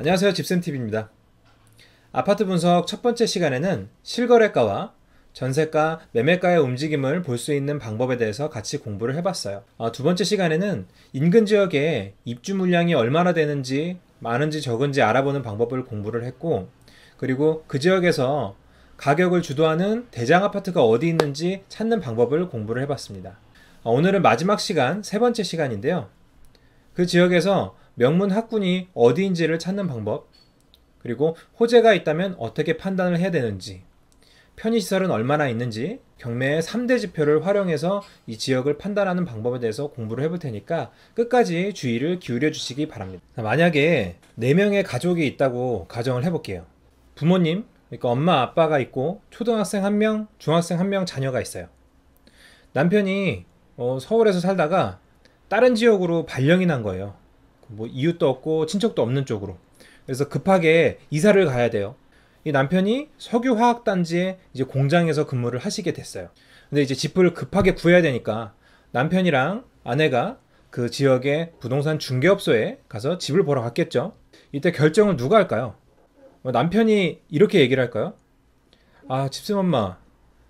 안녕하세요. 집쌤TV입니다. 아파트 분석 첫 번째 시간에는 실거래가와 전세가, 매매가의 움직임을 볼 수 있는 방법에 대해서 같이 공부를 해봤어요. 아, 두 번째 시간에는 인근 지역에 입주 물량이 얼마나 되는지, 많은지 적은지 알아보는 방법을 공부를 했고, 그리고 그 지역에서 가격을 주도하는 대장 아파트가 어디 있는지 찾는 방법을 공부를 해봤습니다. 아, 오늘은 마지막 시간, 세 번째 시간인데요. 그 지역에서 명문 학군이 어디인지를 찾는 방법, 그리고 호재가 있다면 어떻게 판단을 해야 되는지, 편의시설은 얼마나 있는지, 경매의 3대 지표를 활용해서 이 지역을 판단하는 방법에 대해서 공부를 해볼 테니까 끝까지 주의를 기울여 주시기 바랍니다. 만약에 4명의 가족이 있다고 가정을 해볼게요. 부모님, 그러니까 엄마, 아빠가 있고 초등학생 1명, 중학생 1명 자녀가 있어요. 남편이 어, 서울에서 살다가 다른 지역으로 발령이 난 거예요. 뭐 이웃도 없고 친척도 없는 쪽으로. 그래서 급하게 이사를 가야 돼요. 이 남편이 석유화학단지에 이제 공장에서 근무를 하시게 됐어요. 근데 이제 집을 급하게 구해야 되니까 남편이랑 아내가 그 지역의 부동산 중개업소에 가서 집을 보러 갔겠죠. 이때 결정을 누가 할까요? 뭐 남편이 이렇게 얘기를 할까요? 아, 집주엄마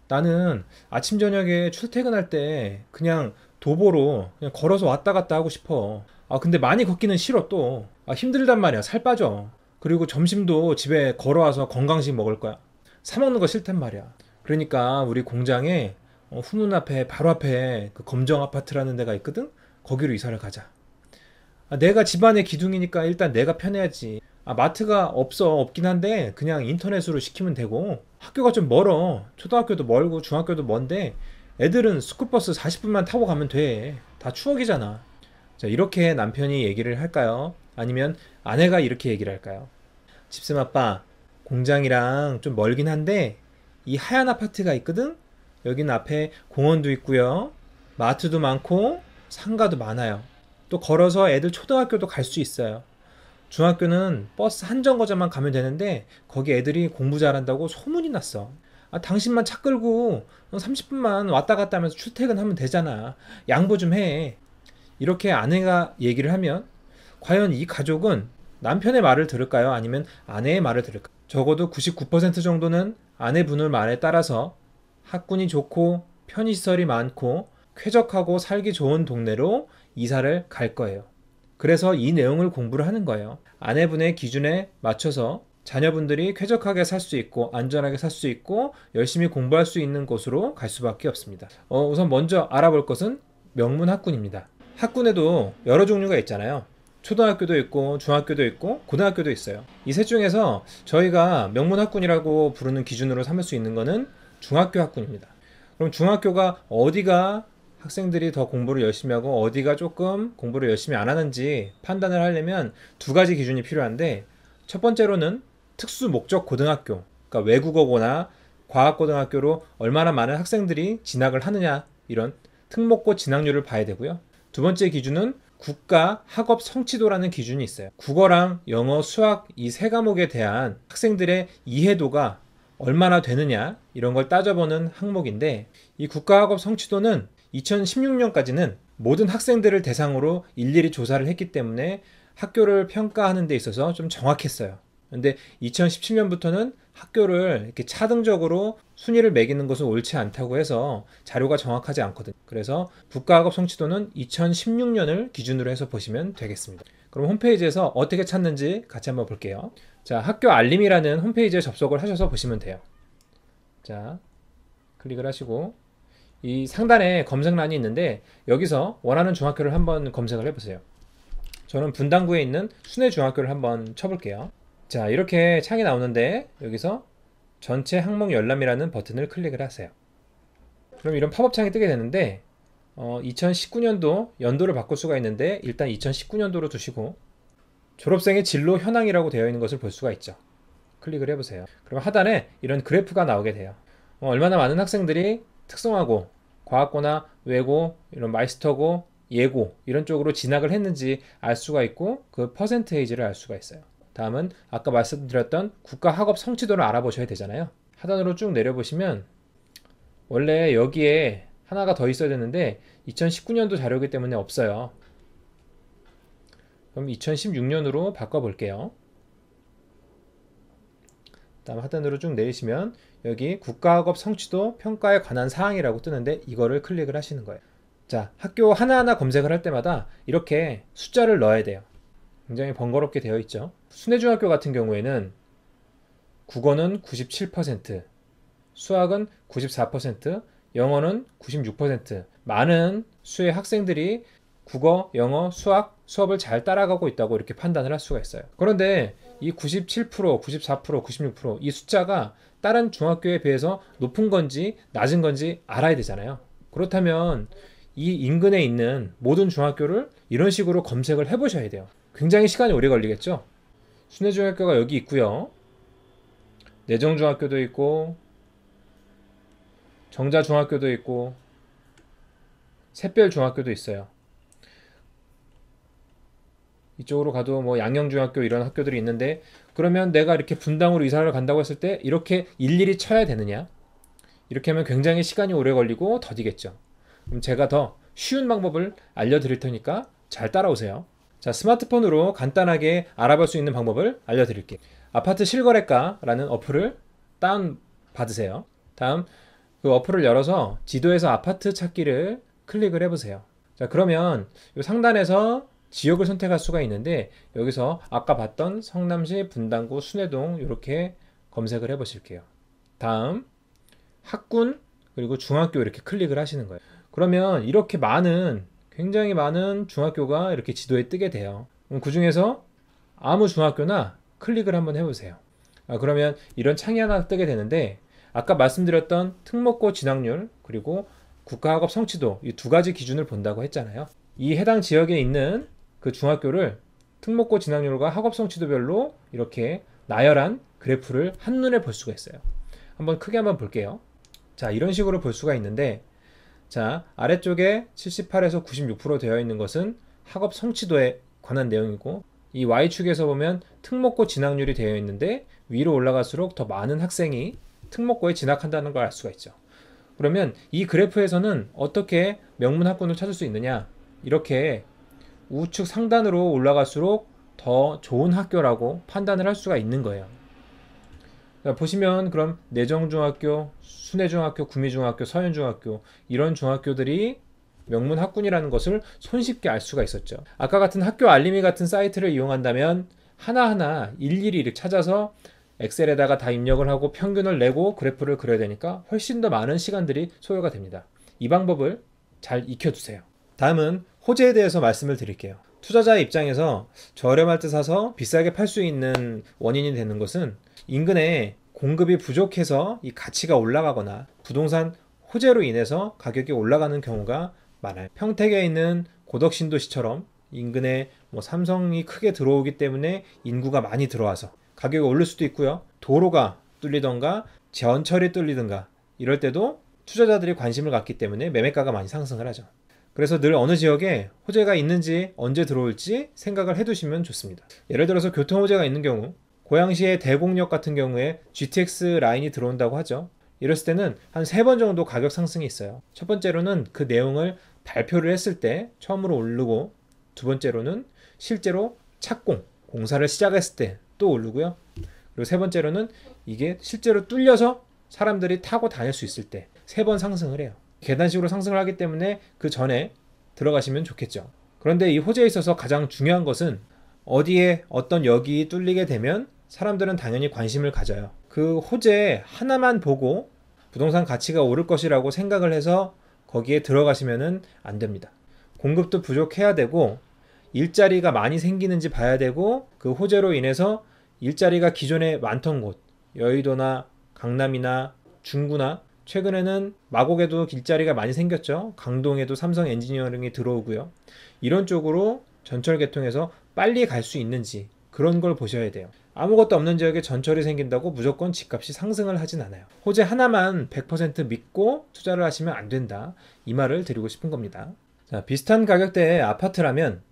나는 아침 저녁에 출퇴근할 때 그냥 도보로 그냥 걸어서 왔다 갔다 하고 싶어. 아 근데 많이 걷기는 싫어 또 아, 힘들단 말이야 살 빠져 그리고 점심도 집에 걸어와서 건강식 먹을 거야 사 먹는 거 싫단 말이야 그러니까 우리 공장에 어, 후문 앞에 바로 앞에 그 검정 아파트라는 데가 있거든 거기로 이사를 가자 아, 내가 집안의 기둥이니까 일단 내가 편해야지 아, 마트가 없어 없긴 한데 그냥 인터넷으로 시키면 되고 학교가 좀 멀어 초등학교도 멀고 중학교도 먼데 애들은 스쿨버스 40분만 타고 가면 돼 다 추억이잖아 자, 이렇게 남편이 얘기를 할까요? 아니면 아내가 이렇게 얘기를 할까요? 집쌤 아빠, 공장이랑 좀 멀긴 한데 이 하얀 아파트가 있거든? 여기는 앞에 공원도 있고요. 마트도 많고 상가도 많아요. 또 걸어서 애들 초등학교도 갈 수 있어요. 중학교는 버스 한 정거장만 가면 되는데 거기 애들이 공부 잘한다고 소문이 났어. 아, 당신만 차 끌고 30분만 왔다 갔다 하면서 출퇴근하면 되잖아. 양보 좀 해. 이렇게 아내가 얘기를 하면 과연 이 가족은 남편의 말을 들을까요? 아니면 아내의 말을 들을까요? 적어도 99% 정도는 아내분의 말에 따라서 학군이 좋고 편의시설이 많고 쾌적하고 살기 좋은 동네로 이사를 갈 거예요. 그래서 이 내용을 공부를 하는 거예요. 아내분의 기준에 맞춰서 자녀분들이 쾌적하게 살 수 있고 안전하게 살 수 있고 열심히 공부할 수 있는 곳으로 갈 수밖에 없습니다. 어, 우선 먼저 알아볼 것은 명문 학군입니다. 학군에도 여러 종류가 있잖아요. 초등학교도 있고 중학교도 있고 고등학교도 있어요. 이 셋 중에서 저희가 명문학군이라고 부르는 기준으로 삼을 수 있는 것은 중학교 학군입니다. 그럼 중학교가 어디가 학생들이 더 공부를 열심히 하고 어디가 조금 공부를 열심히 안 하는지 판단을 하려면 두 가지 기준이 필요한데 첫 번째로는 특수 목적 고등학교, 그러니까 외국어고나 과학고등학교로 얼마나 많은 학생들이 진학을 하느냐 이런 특목고 진학률을 봐야 되고요. 두 번째 기준은 국가 학업 성취도라는 기준이 있어요. 국어랑 영어, 수학 이 세 과목에 대한 학생들의 이해도가 얼마나 되느냐 이런 걸 따져보는 항목인데 이 국가 학업 성취도는 2016년까지는 모든 학생들을 대상으로 일일이 조사를 했기 때문에 학교를 평가하는 데 있어서 좀 정확했어요. 근데 2017년부터는 학교를 이렇게 차등적으로 순위를 매기는 것은 옳지 않다고 해서 자료가 정확하지 않거든요. 그래서 국가학업 성취도는 2016년을 기준으로 해서 보시면 되겠습니다. 그럼 홈페이지에서 어떻게 찾는지 같이 한번 볼게요. 자, 학교 알림이라는 홈페이지에 접속을 하셔서 보시면 돼요. 자, 클릭을 하시고 이 상단에 검색란이 있는데 여기서 원하는 중학교를 한번 검색을 해보세요. 저는 분당구에 있는 순회 중학교를 한번 쳐볼게요. 자 이렇게 창이 나오는데 여기서 전체 항목 열람이라는 버튼을 클릭을 하세요. 그럼 이런 팝업 창이 뜨게 되는데 어, 2019년도 연도를 바꿀 수가 있는데 일단 2019년도로 두시고 졸업생의 진로 현황이라고 되어 있는 것을 볼 수가 있죠. 클릭을 해보세요. 그럼 하단에 이런 그래프가 나오게 돼요. 어, 얼마나 많은 학생들이 특성화고, 과학고나 외고, 이런 마이스터고, 예고 이런 쪽으로 진학을 했는지 알 수가 있고 그 퍼센테이지를 알 수가 있어요. 다음은 아까 말씀드렸던 국가 학업 성취도를 알아보셔야 되잖아요. 하단으로 쭉 내려보시면 원래 여기에 하나가 더 있어야 되는데 2019년도 자료이기 때문에 없어요. 그럼 2016년으로 바꿔볼게요. 다음 하단으로 쭉 내리시면 여기 국가학업 성취도 평가에 관한 사항이라고 뜨는데 이거를 클릭을 하시는 거예요. 자, 학교 하나하나 검색을 할 때마다 이렇게 숫자를 넣어야 돼요. 굉장히 번거롭게 되어 있죠. 순회중학교 같은 경우에는 국어는 97%, 수학은 94%, 영어는 96%. 많은 수의 학생들이 국어, 영어, 수학 수업을 잘 따라가고 있다고 이렇게 판단을 할 수가 있어요. 그런데 이 97%, 94%, 96%이 숫자가 다른 중학교에 비해서 높은 건지 낮은 건지 알아야 되잖아요. 그렇다면 이 인근에 있는 모든 중학교를 이런 식으로 검색을 해보셔야 돼요. 굉장히 시간이 오래 걸리겠죠. 순회중학교가 여기 있고요. 내정중학교도 있고 정자중학교도 있고 샛별중학교도 있어요. 이쪽으로 가도 뭐양형중학교 이런 학교들이 있는데 그러면 내가 이렇게 분당으로 이사를 간다고 했을 때 이렇게 일일이 쳐야 되느냐? 이렇게 하면 굉장히 시간이 오래 걸리고 더디겠죠. 그럼 제가 더 쉬운 방법을 알려드릴 테니까 잘 따라오세요. 자, 스마트폰으로 간단하게 알아볼 수 있는 방법을 알려드릴게요. 아파트 실거래가라는 어플을 다운 받으세요. 다음 그 어플을 열어서 지도에서 아파트 찾기를 클릭을 해보세요. 자, 그러면 이 상단에서 지역을 선택할 수가 있는데 여기서 아까 봤던 성남시 분당구 순회동 이렇게 검색을 해 보실게요 다음 학군 그리고 중학교 이렇게 클릭을 하시는 거예요 그러면 이렇게 많은 굉장히 많은 중학교가 이렇게 지도에 뜨게 돼요. 그 중에서 아무 중학교나 클릭을 한번 해보세요. 아, 그러면 이런 창이 하나 뜨게 되는데 아까 말씀드렸던 특목고 진학률 그리고 국가학업 성취도 이 두 가지 기준을 본다고 했잖아요. 이 해당 지역에 있는 그 중학교를 특목고 진학률과 학업 성취도별로 이렇게 나열한 그래프를 한눈에 볼 수가 있어요. 한번 크게 한번 볼게요. 자, 이런 식으로 볼 수가 있는데 자, 아래쪽에 78에서 96% 되어 있는 것은 학업 성취도에 관한 내용이고 이 Y축에서 보면 특목고 진학률이 되어 있는데 위로 올라갈수록 더 많은 학생이 특목고에 진학한다는 걸 알 수가 있죠. 그러면 이 그래프에서는 어떻게 명문 학군을 찾을 수 있느냐? 이렇게 우측 상단으로 올라갈수록 더 좋은 학교라고 판단을 할 수가 있는 거예요. 그러니까 보시면 그럼 내정중학교, 순회중학교, 구미중학교, 서현중학교 이런 중학교들이 명문 학군이라는 것을 손쉽게 알 수가 있었죠. 아까 같은 학교 알림이 같은 사이트를 이용한다면 하나하나 일일이 이렇게 찾아서 엑셀에다가 다 입력을 하고 평균을 내고 그래프를 그려야 되니까 훨씬 더 많은 시간들이 소요가 됩니다. 이 방법을 잘 익혀두세요. 다음은 호재에 대해서 말씀을 드릴게요. 투자자의 입장에서 저렴할 때 사서 비싸게 팔 수 있는 원인이 되는 것은 인근에 공급이 부족해서 이 가치가 올라가거나 부동산 호재로 인해서 가격이 올라가는 경우가 많아요. 평택에 있는 고덕신도시처럼 인근에 뭐 삼성이 크게 들어오기 때문에 인구가 많이 들어와서 가격이 오를 수도 있고요. 도로가 뚫리던가 전철이 뚫리던가 이럴 때도 투자자들이 관심을 갖기 때문에 매매가가 많이 상승을 하죠. 그래서 늘 어느 지역에 호재가 있는지 언제 들어올지 생각을 해두시면 좋습니다. 예를 들어서 교통 호재가 있는 경우 고양시의 대곡역 같은 경우에 GTX 라인이 들어온다고 하죠. 이랬을 때는 한 세 번 정도 가격 상승이 있어요. 첫 번째로는 그 내용을 발표를 했을 때 처음으로 오르고 두 번째로는 실제로 착공, 공사를 시작했을 때 또 오르고요. 그리고 세 번째로는 이게 실제로 뚫려서 사람들이 타고 다닐 수 있을 때 세 번 상승을 해요. 계단식으로 상승을 하기 때문에 그 전에 들어가시면 좋겠죠. 그런데 이 호재에 있어서 가장 중요한 것은 어디에 어떤 역이 뚫리게 되면 사람들은 당연히 관심을 가져요. 그 호재 하나만 보고 부동산 가치가 오를 것이라고 생각을 해서 거기에 들어가시면안 됩니다. 공급도 부족해야 되고 일자리가 많이 생기는지 봐야 되고 그 호재로 인해서 일자리가 기존에 많던 곳 여의도나 강남이나 중구나 최근에는 마곡에도 길자리가 많이 생겼죠. 강동에도 삼성 엔지니어링이 들어오고요. 이런 쪽으로 전철 개통해서 빨리 갈 수 있는지 그런 걸 보셔야 돼요. 아무것도 없는 지역에 전철이 생긴다고 무조건 집값이 상승을 하진 않아요. 호재 하나만 100% 믿고 투자를 하시면 안 된다. 이 말을 드리고 싶은 겁니다. 자, 비슷한 가격대의 아파트라면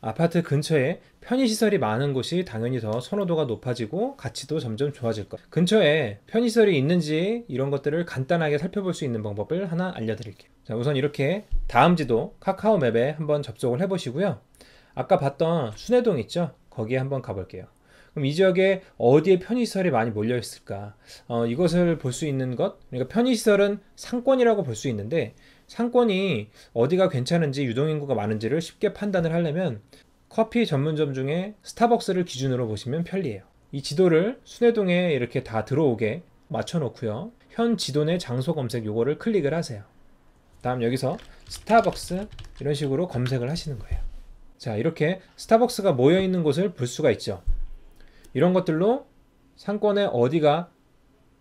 아파트 근처에 편의시설이 많은 곳이 당연히 더 선호도가 높아지고 가치도 점점 좋아질 것. 근처에 편의시설이 있는지 이런 것들을 간단하게 살펴볼 수 있는 방법을 하나 알려드릴게요. 자, 우선 이렇게 다음 지도 카카오 맵에 한번 접속을 해보시고요. 아까 봤던 순회동 있죠? 거기에 한번 가볼게요. 그럼 이 지역에 어디에 편의시설이 많이 몰려 있을까? 어, 이것을 볼 수 있는 것, 그러니까 편의시설은 상권이라고 볼 수 있는데 상권이 어디가 괜찮은지 유동인구가 많은지를 쉽게 판단을 하려면 커피 전문점 중에 스타벅스를 기준으로 보시면 편리해요. 이 지도를 순회동에 이렇게 다 들어오게 맞춰 놓고요. 현 지도 내 장소 검색 요거를 클릭을 하세요. 다음 여기서 스타벅스 이런 식으로 검색을 하시는 거예요. 자 이렇게 스타벅스가 모여있는 곳을 볼 수가 있죠. 이런 것들로 상권의 어디가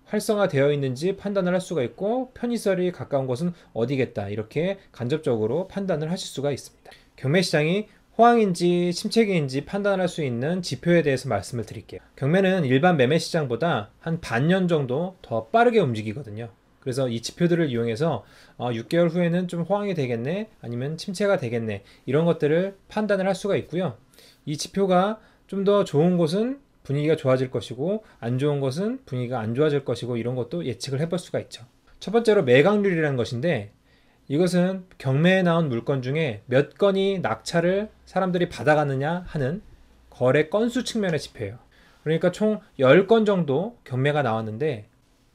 활성화되어 있는지 판단을 할 수가 있고 편의시설이 가까운 곳은 어디겠다 이렇게 간접적으로 판단을 하실 수가 있습니다. 경매시장이 호황인지 침체기인지 판단할 수 있는 지표에 대해서 말씀을 드릴게요. 경매는 일반 매매 시장보다 한 반년 정도 더 빠르게 움직이거든요. 그래서 이 지표들을 이용해서 6개월 어, 후에는 좀 호황이 되겠네 아니면 침체가 되겠네 이런 것들을 판단을 할 수가 있고요. 이 지표가 좀 더 좋은 곳은 분위기가 좋아질 것이고 안 좋은 것은 분위기가 안 좋아질 것이고 이런 것도 예측을 해볼 수가 있죠. 첫 번째로 매각률이라는 것인데 이것은 경매에 나온 물건 중에 몇 건이 낙찰을 사람들이 받아가느냐 하는 거래 건수 측면의 지표예요. 그러니까 총 10건 정도 경매가 나왔는데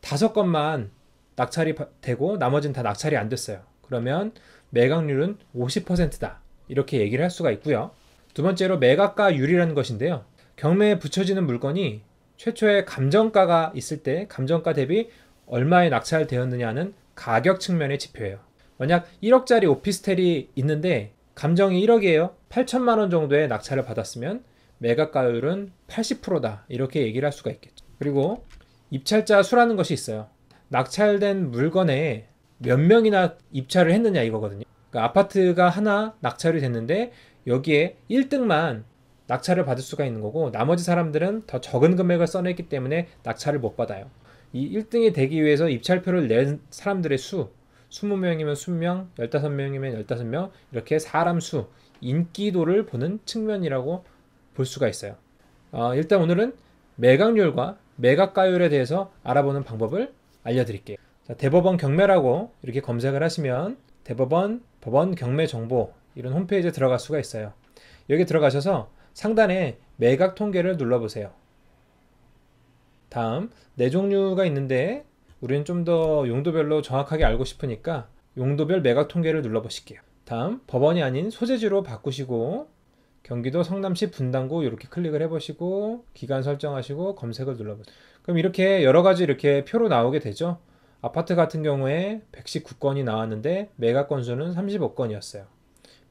5건만 낙찰이 되고 나머지는 다 낙찰이 안 됐어요. 그러면 매각률은 50%다. 이렇게 얘기를 할 수가 있고요. 두 번째로 매각가율이라는 것인데요. 경매에 붙여지는 물건이 최초의 감정가가 있을 때 감정가 대비 얼마에 낙찰되었느냐는 가격 측면의 지표예요. 만약 1억짜리 오피스텔이 있는데 감정이 1억이에요. 8천만 원 정도의 낙찰을 받았으면 매각가율은 80%다. 이렇게 얘기를 할 수가 있겠죠. 그리고 입찰자 수라는 것이 있어요. 낙찰된 물건에 몇 명이나 입찰을 했느냐 이거거든요. 그러니까 아파트가 하나 낙찰이 됐는데 여기에 1등만 낙찰을 받을 수가 있는 거고 나머지 사람들은 더 적은 금액을 써냈기 때문에 낙찰을 못 받아요. 이 1등이 되기 위해서 입찰표를 낸 사람들의 수 20명이면 20명, 15명이면 15명 이렇게 사람 수, 인기도를 보는 측면이라고 볼 수가 있어요. 어, 일단 오늘은 매각률과 매각가율에 대해서 알아보는 방법을 알려드릴게요. 자, 대법원 경매라고 이렇게 검색을 하시면 대법원 법원 경매 정보 이런 홈페이지에 들어갈 수가 있어요. 여기 들어가셔서 상단에 매각 통계를 눌러보세요. 다음 네 종류가 있는데 우리는 좀 더 용도별로 정확하게 알고 싶으니까 용도별 매각 통계를 눌러보실게요. 다음 법원이 아닌 소재지로 바꾸시고 경기도 성남시 분당구 이렇게 클릭을 해보시고 기간 설정하시고 검색을 눌러보세요. 그럼 이렇게 여러 가지 이렇게 표로 나오게 되죠. 아파트 같은 경우에 119건이 나왔는데 매각 건수는 35건이었어요.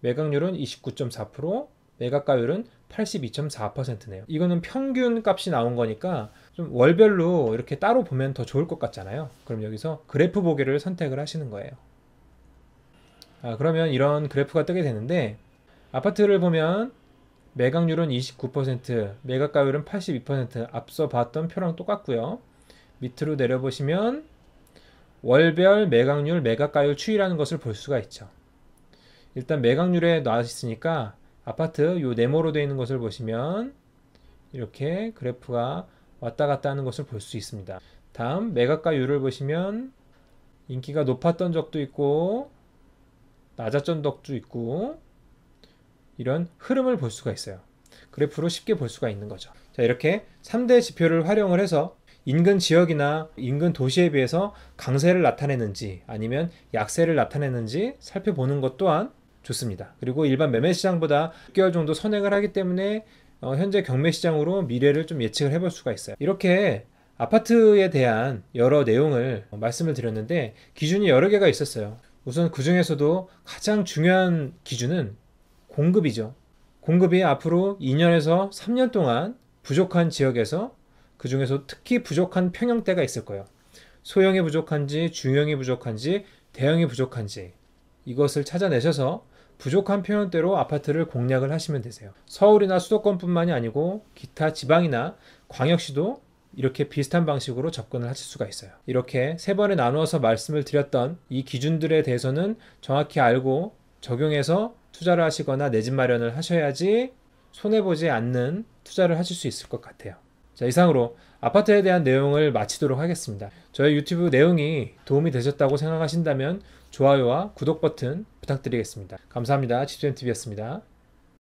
매각률은 29.4%, 매각가율은 82.4%네요. 이거는 평균 값이 나온 거니까 좀 월별로 이렇게 따로 보면 더 좋을 것 같잖아요. 그럼 여기서 그래프 보기를 선택을 하시는 거예요. 아, 그러면 이런 그래프가 뜨게 되는데 아파트를 보면 매각률은 29%, 매각가율은 82%, 앞서 봤던 표랑 똑같고요. 밑으로 내려보시면 월별 매각률, 매각가율 추이라는 것을 볼 수가 있죠. 일단 매각률에 나와 있으니까 아파트 요 네모로 되어 있는 것을 보시면 이렇게 그래프가 왔다 갔다 하는 것을 볼 수 있습니다. 다음 매각가율을 보시면 인기가 높았던 적도 있고 낮았던 적도 있고 이런 흐름을 볼 수가 있어요. 그래프로 쉽게 볼 수가 있는 거죠. 자, 이렇게 3대 지표를 활용을 해서 인근 지역이나 인근 도시에 비해서 강세를 나타내는지 아니면 약세를 나타내는지 살펴보는 것 또한 좋습니다. 그리고 일반 매매 시장보다 6개월 정도 선행을 하기 때문에 어, 현재 경매 시장으로 미래를 좀 예측을 해볼 수가 있어요. 이렇게 아파트에 대한 여러 내용을 말씀을 드렸는데 기준이 여러 개가 있었어요. 우선 그 중에서도 가장 중요한 기준은 공급이죠. 공급이 앞으로 2년에서 3년 동안 부족한 지역에서 그 중에서 특히 부족한 평형대가 있을 거예요. 소형이 부족한지 중형이 부족한지 대형이 부족한지 이것을 찾아내셔서 부족한 표현대로 아파트를 공략을 하시면 되세요. 서울이나 수도권뿐만이 아니고 기타 지방이나 광역시도 이렇게 비슷한 방식으로 접근을 하실 수가 있어요. 이렇게 세 번에 나누어서 말씀을 드렸던 이 기준들에 대해서는 정확히 알고 적용해서 투자를 하시거나 내 집 마련을 하셔야지 손해보지 않는 투자를 하실 수 있을 것 같아요. 자, 이상으로 아파트에 대한 내용을 마치도록 하겠습니다. 저희 유튜브 내용이 도움이 되셨다고 생각하신다면 좋아요와 구독 버튼 부탁드리겠습니다. 감사합니다. 집쌤TV였습니다.